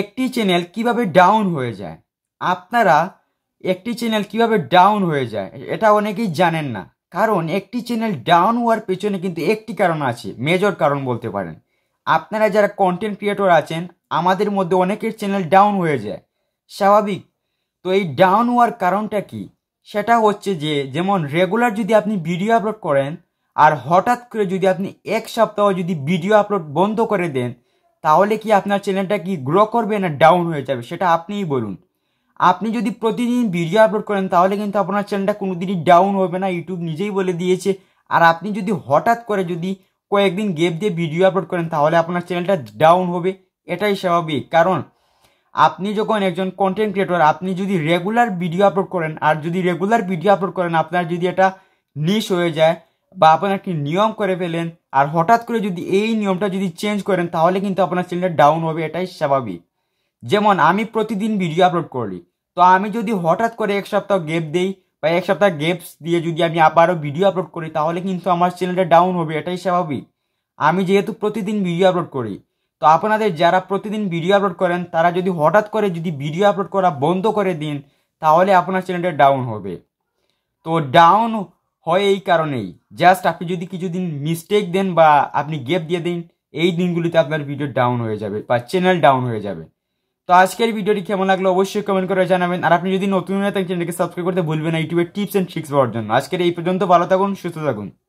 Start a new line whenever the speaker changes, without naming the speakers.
একটি চ্যানেল কিভাবে ডাউন হয়ে যায় আপনারা একটি চ্যানেল কিভাবে ডাউন হয়ে যায় এটা অনেকেই জানেন না কারণ একটি চ্যানেল ডাউন হওয়ার পেছনে কিন্তু একটি কারণ আছে মেজর কারণ বলতে পারেন আপনারা যারা কন্টেন্ট ক্রিয়েটর আছেন আমাদের মধ্যে অনেকের চ্যানেল ডাউন হয়ে যায় স্বাভাবিক তো এই ডাউন হওয়ার কারণটা কি সেটা হচ্ছে যে যেমন রেগুলার যদি আপনি ভিডিও আপলোড করেন আর হঠাৎ করে যদি আপনি এক সপ্তাহ যদি ভিডিও আপলোড বন্ধ করে দেন তাহলে কি আপনার চ্যানেলটা কি গ্রো করবে না ডাউন হয়ে যাবে সেটা আপনিই বলুন আপনি যদি প্রতিদিন ভিডিও আপলোড করেন তাহলে কিন্তু আপনার চ্যানেলটা কোনোদিনই ডাউন হবে না ইউটিউব নিজেই বলে দিয়েছে আর আপনি যদি হঠাৎ করে যদি কয়েকদিন গেপ দিয়ে ভিডিও আপলোড করেন তাহলে আপনার চ্যানেলটা ডাউন হবে এটাই স্বাভাবিক কারণ আপনি যখন একজন কন্টেন্ট ক্রিয়েটর আপনি যদি রেগুলার ভিডিও আপলোড করেন আর যদি রেগুলার ভিডিও আপলোড করেন আপনার যদি এটা নিশ হয়ে যায় বা আপনার একটি নিয়ম করে ফেলেন আর হঠাৎ করে যদি এই নিয়মটা যদি চেঞ্জ করেন তাহলে কিন্তু আপনার চ্যানেলটা ডাউন হবে এটাই স্বাভাবিক যেমন আমি প্রতিদিন ভিডিও আপলোড করি তো আমি যদি হঠাৎ করে এক সপ্তাহ গেপ দিই বা এক সপ্তাহ গেপস দিয়ে যদি আমি আবারও ভিডিও আপলোড করি তাহলে কিন্তু আমার চ্যানেলটা ডাউন হবে এটাই স্বাভাবিক আমি যেহেতু প্রতিদিন ভিডিও আপলোড করি তো আপনাদের যারা প্রতিদিন ভিডিও আপলোড করেন তারা যদি হঠাৎ করে যদি ভিডিও আপলোড করা বন্ধ করে দিন তাহলে আপনার চ্যানেলটা ডাউন হবে তো ডাউন হয় এই কারণেই জাস্ট আপনি যদি কিছুদিন মিস্টেক দেন বা আপনি গেপ দিয়ে দিন এই দিনগুলিতে আপনার ভিডিও ডাউন হয়ে যাবে বা চ্যানেল ডাউন হয়ে যাবে তো আজকের ভিডিওটি কেমন লাগলো অবশ্যই কমেন্ট করে জানাবেন আর আপনি যদি নতুন হয়ে থাকেন চ্যানেলকে সাবস্ক্রাইব করতে ভুলবেন না ইউটিউবের টিপস অ্যান্ড ট্রিক্স পাওয়ার জন্য আজকের এই পর্যন্ত ভালো থাকুন সুস্থ থাকুন